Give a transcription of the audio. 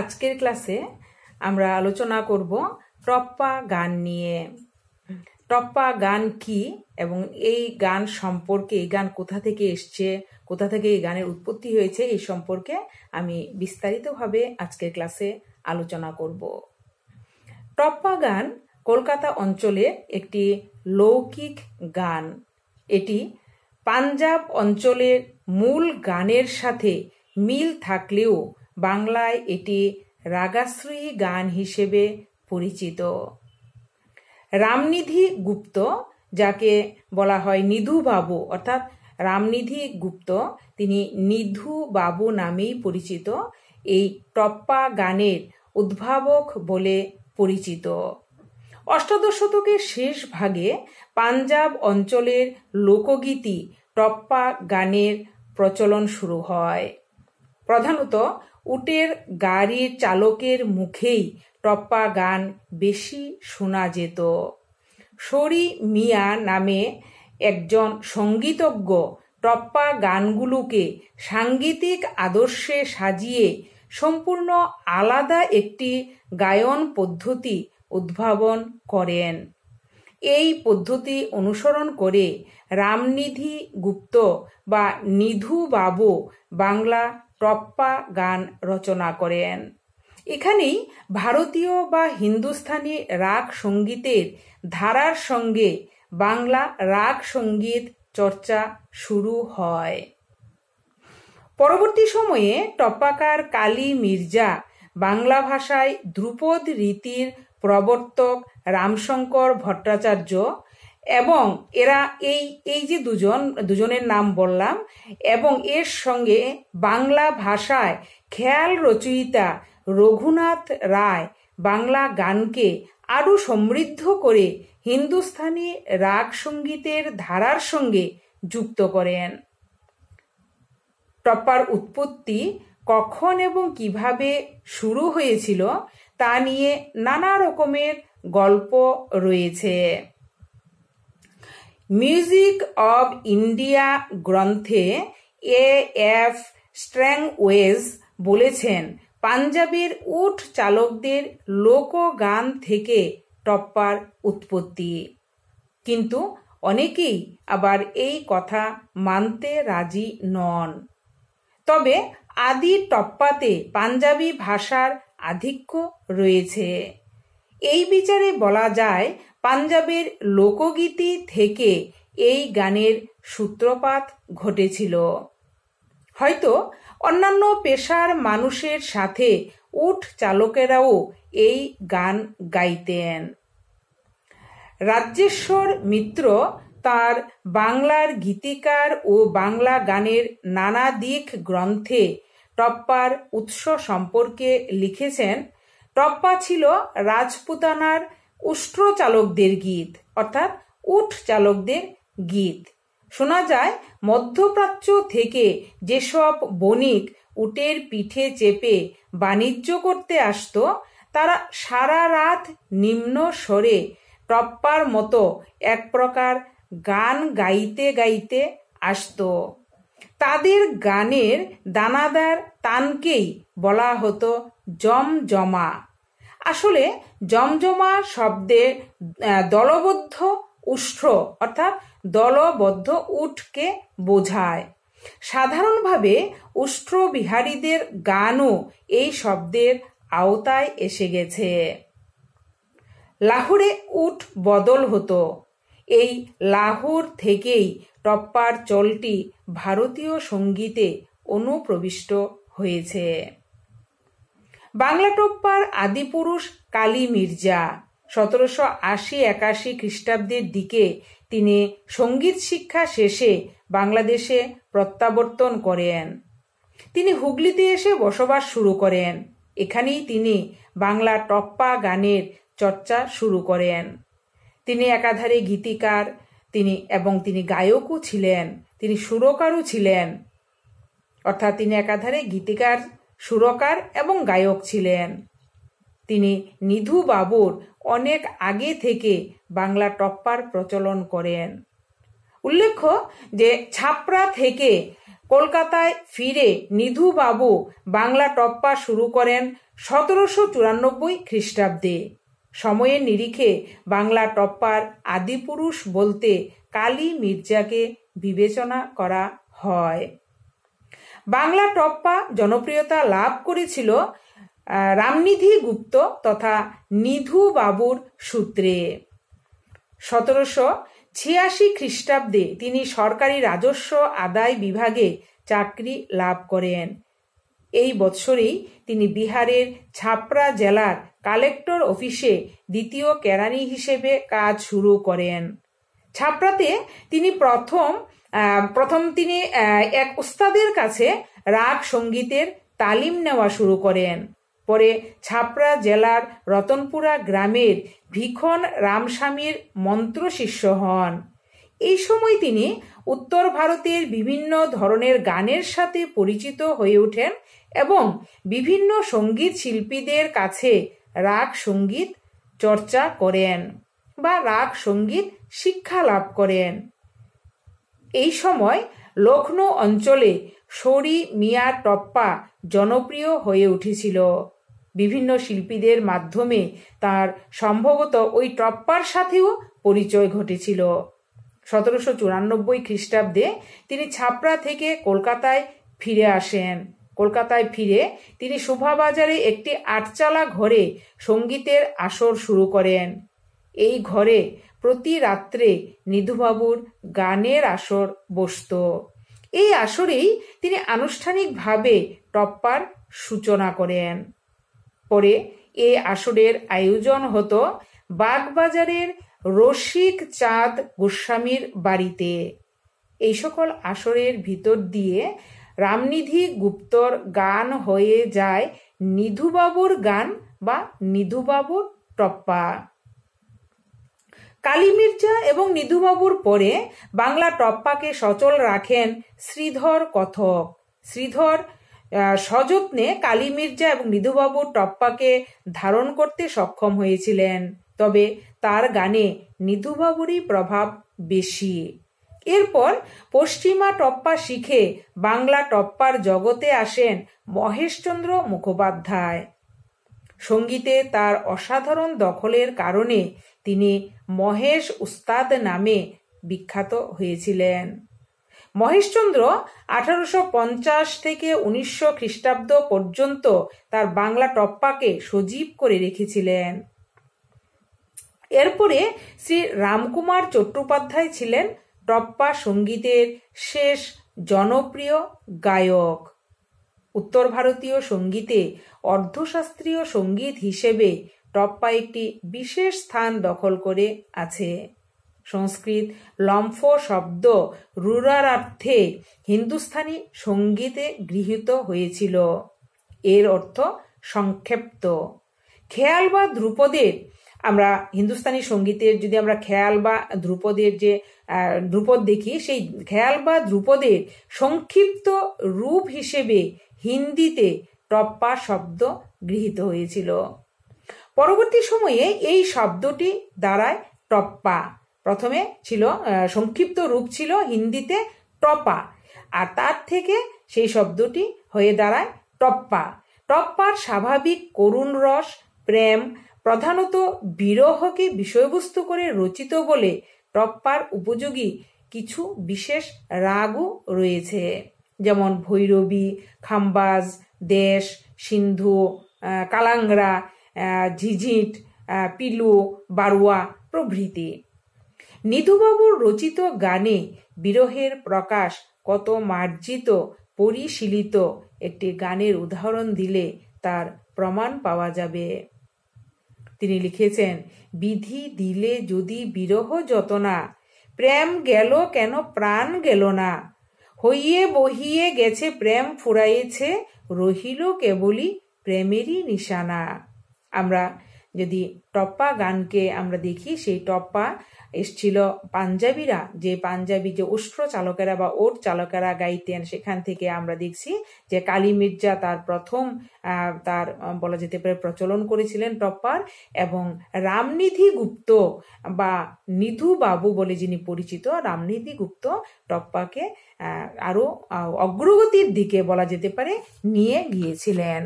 আজকের ক্লাসে আমরা আলোচনা করব টপ্পা গান নিয়ে টপ্পা গান কি এবং এই গান সম্পর্কে এই গান কোথা থেকে এসছে কোথা থেকে এই গানের উৎপত্তি হয়েছে এই সম্পর্কে আমি বিস্তারিতভাবে আজকের ক্লাসে আলোচনা করব টপ্পা গান কলকাতা অঞ্চলে একটি লৌকিক গান এটি পাঞ্জাব অঞ্চলের মূল গানের সাথে মিল থাকলেও বাংলায় এটি রাগাশ্রী গান হিসেবে পরিচিত রামনিধি গুপ্ত যাকে বলা হয় নিধু বাবু অর্থাৎ রামনিধি গুপ্ত তিনি নিধু বাবু নামেই পরিচিত এই টপ্পা গানের উদ্ভাবক বলে পরিচিত অষ্টাদশ শতকের শেষ ভাগে পাঞ্জাব অঞ্চলের লোকগীতি টপ্পা গানের প্রচলন শুরু হয় প্রধানত উটের গাড়ির চালকের মুখেই টপ্পা গান বেশি শোনা যেত শরি মিয়া নামে একজন সঙ্গীতজ্ঞ টপ্পা গানগুলোকে সাংগীতিক আদর্শে সাজিয়ে সম্পূর্ণ আলাদা একটি গায়ন পদ্ধতি উদ্ভাবন করেন এই পদ্ধতি অনুসরণ করে রামনিধি গুপ্ত বা নিধু বাবু বাংলা টপ্পা গান রচনা করেন এখানেই ভারতীয় বা হিন্দুস্থানি রাগ সঙ্গীতের ধারার সঙ্গে বাংলা রাগ সঙ্গীত চর্চা শুরু হয় পরবর্তী সময়ে টপাকার কালী মির্জা বাংলা ভাষায় ধ্রুপদ রীতির প্রবর্তক রামশঙ্কর ভট্টাচার্য এবং এরা এই এই যে দুজন দুজনের নাম বললাম এবং এর সঙ্গে বাংলা ভাষায় খেয়াল রচয়িতা রঘুনাথ রায় বাংলা গানকে আরও সমৃদ্ধ করে হিন্দুস্থানি রাগ সঙ্গীতের ধারার সঙ্গে যুক্ত করেন টপ্পার উৎপত্তি কখন এবং কিভাবে শুরু হয়েছিল তা নিয়ে নানা রকমের গল্প রয়েছে মিউজিক অব ইন্ডিয়া গ্রন্থে এ এফ স্ট্র্যাংওয়েজ বলেছেন পাঞ্জাবের উঠ চালকদের লোকগান থেকে টপ্পার উৎপত্তি কিন্তু অনেকেই আবার এই কথা মানতে রাজি নন তবে আদি টপ্পাতে পাঞ্জাবি ভাষার আধিক্য রয়েছে এই বিচারে বলা যায় পাঞ্জাবের লোকগীতি থেকে এই গানের সূত্রপাত ঘটেছিল হয়তো অন্যান্য পেশার মানুষের সাথে উঠ চালকেরাও এই গান গাইতেন রাজ্যেশ্বর মিত্র তার বাংলার গীতিকার ও বাংলা গানের নানা দিক গ্রন্থে টপ্পার উৎস সম্পর্কে লিখেছেন টপ্পা ছিল রাজপুতানার উষ্ট্র চালকদের গীত অর্থাৎ উঠ চালকদের গীত শোনা যায় মধ্যপ্রাচ্য থেকে যেসব বণিক উটের পিঠে চেপে বাণিজ্য করতে আসত তারা সারা রাত নিম্ন স্বরে টপ্পার মতো এক প্রকার গান গাইতে গাইতে আসত তাদের গানের দানাদার তানকেই বলা হতো জমজমা আসলে জমজমা শব্দের দলবদ্ধ উষ্ঠ অর্থাৎ দলবদ্ধ উটকে বোঝায় সাধারণভাবে উষ্ঠ বিহারীদের গানও এই শব্দের আওতায় এসে গেছে লাহোরে উঠ বদল হতো এই লাহোর থেকেই টপ্পার চলটি ভারতীয় সঙ্গীতে অনুপ্রবিষ্ট হয়েছে বাংলা টপ্পার আদিপুরুষ কালী মির্জা সতেরোশো আশি একাশি খ্রিস্টাব্দের দিকে তিনি সঙ্গীত শিক্ষা শেষে বাংলাদেশে প্রত্যাবর্তন করেন তিনি হুগলিতে এসে বসবাস শুরু করেন এখানেই তিনি বাংলা টপ্পা গানের চর্চা শুরু করেন তিনি একাধারে গীতিকার তিনি এবং তিনি গায়কও ছিলেন তিনি সুরকারও ছিলেন অর্থাৎ তিনি একাধারে গীতিকার সুরকার এবং গায়ক ছিলেন তিনি নিধু বাবুর অনেক আগে থেকে বাংলা টপ্পার প্রচলন করেন উল্লেখ্য যে ছাপড়া থেকে কলকাতায় ফিরে নিধু বাবু বাংলা টপ্পা শুরু করেন সতেরোশো চুরানব্বই খ্রিস্টাব্দে সময়ের নিরিখে বাংলা টপ্পার আদিপুরুষ বলতে কালী মির্জাকে বিবেচনা করা হয় বাংলা টপ্পা জনপ্রিয়তা লাভ করেছিল রামনিধি গুপ্ত তথা নিধু বাবুর সূত্রে সতেরোশো ছিয়াশি খ্রিস্টাব্দে তিনি সরকারি রাজস্ব আদায় বিভাগে চাকরি লাভ করেন এই বৎসরেই তিনি বিহারের ছাপড়া জেলার কালেক্টর অফিসে দ্বিতীয় কেরানি হিসেবে কাজ শুরু করেন ছাপড়াতে তিনি প্রথম প্রথম তিনি এক উস্তাদের কাছে রাগ সঙ্গীতের তালিম নেওয়া শুরু করেন পরে ছাপড়া জেলার রতনপুরা গ্রামের ভীখন রামস্বামীর মন্ত্র শিষ্য হন এই সময় তিনি উত্তর ভারতের বিভিন্ন ধরনের গানের সাথে পরিচিত হয়ে ওঠেন এবং বিভিন্ন সঙ্গীত শিল্পীদের কাছে রাগ সঙ্গীত চর্চা করেন বা রাগ সঙ্গীত শিক্ষা লাভ করেন এই সময় লখনৌ অঞ্চলে সরি মিয়া টপ্পা জনপ্রিয় হয়ে উঠেছিল বিভিন্ন শিল্পীদের মাধ্যমে তার সম্ভবত ওই টপ্পার সাথেও পরিচয় ঘটেছিল সতেরোশো চুরানব্বই খ্রিস্টাব্দে তিনি ছাপড়া থেকে কলকাতায় ফিরে আসেন কলকাতায় ফিরে তিনি শোভাবাজারে একটি আটচালা ঘরে সঙ্গীতের আসর শুরু করেন এই ঘরে প্রতি রাত্রে নিধুবাবুর গানের আসর বসত এই আসরেই তিনি আনুষ্ঠানিকভাবে টপ্পার সূচনা করেন পরে এ আসরের আয়োজন হতো বাগবাজারের রসিক চাঁদ গোস্বামীর বাড়িতে এই সকল আসরের ভিতর দিয়ে রামনিধি গুপ্তর গান হয়ে যায় নিধুবাবুর গান বা নিধুবাবুর টপ্পা কালী মির্জা এবং নিধুবাবুর পরে বাংলা টপ্পাকে সচল রাখেন শ্রীধর কথক শ্রীধর সযত্নে কালী মির্জা এবং নিধুবাবুর টপ্পাকে ধারণ করতে সক্ষম হয়েছিলেন তবে তার গানে নিধুবাবুরই প্রভাব বেশি এরপর পশ্চিমা টপ্পা শিখে বাংলা টপ্পার জগতে আসেন মহেশচন্দ্র মুখোপাধ্যায় সঙ্গীতে তার অসাধারণ দখলের কারণে তিনি মহেশ উস্তাদ নামে বিখ্যাত হয়েছিলেন মহেশচন্দ্র আঠারোশো পঞ্চাশ থেকে উনিশশো খ্রিস্টাব্দ পর্যন্ত তার বাংলা টপ্পাকে সজীব করে রেখেছিলেন এরপরে শ্রী রামকুমার চট্টোপাধ্যায় ছিলেন টপ্পা সঙ্গীতের শেষ জনপ্রিয় গায়ক উত্তর ভারতীয় সঙ্গীতে অর্ধশাস্ত্রীয় সঙ্গীত হিসেবে টপ্পা একটি বিশেষ স্থান দখল করে আছে সংস্কৃত লম্ফ শব্দ রুরারার্থে হিন্দুস্থানি সঙ্গীতে গৃহীত হয়েছিল এর অর্থ সংক্ষেপ্ত খেয়াল বা ধ্রুপদের আমরা হিন্দুস্তানি সঙ্গীতের যদি আমরা খেয়াল বা ধ্রুপদের যে ধ্রুপদ দেখি সেই খেয়াল বা ধ্রুপদের সংক্ষিপ্ত রূপ হিসেবে হিন্দিতে টপ্পা শব্দ গৃহীত হয়েছিল পরবর্তী সময়ে এই শব্দটি দ্বারায় টপ্পা প্রথমে ছিল সংক্ষিপ্ত রূপ ছিল হিন্দিতে টপা আর তার থেকে সেই শব্দটি হয়ে দাঁড়ায় টপ্পা টপ্পার স্বাভাবিক করুণ রস প্রেম প্রধানত বিরহকে বিষয়বস্তু করে রচিত বলে টপ্পার উপযোগী কিছু বিশেষ রাগও রয়েছে যেমন ভৈরবী খাম্বাজ দেশ সিন্ধু কালাংরা ঝিঝিট পিলু বারুয়া প্রভৃতি নিধুবাবুর রচিত গানে বিরহের প্রকাশ কত মার্জিত পরিশীলিত একটি গানের উদাহরণ দিলে তার প্রমাণ পাওয়া যাবে তিনি লিখেছেন বিধি দিলে যদি বিরহ যতনা প্রেম গেল কেন প্রাণ গেল না হইয়ে বহিয়ে গেছে প্রেম ফুরাইয়েছে রহিল কেবলই প্রেমেরই নিশানা আমরা যদি টপ্পা গানকে আমরা দেখি সেই টপ্পা এসছিল পাঞ্জাবিরা যে পাঞ্জাবি যে উষ্ট্র চালকেরা বা ওট চালকেরা গাইতেন সেখান থেকে আমরা দেখছি যে কালী মির্জা তার প্রথম তার বলা যেতে পারে প্রচলন করেছিলেন টপ্পার এবং রামনিধি গুপ্ত বা নিধু বাবু বলে যিনি পরিচিত রামনিধি গুপ্ত টপ্পাকে আরও অগ্রগতির দিকে বলা যেতে পারে নিয়ে গিয়েছিলেন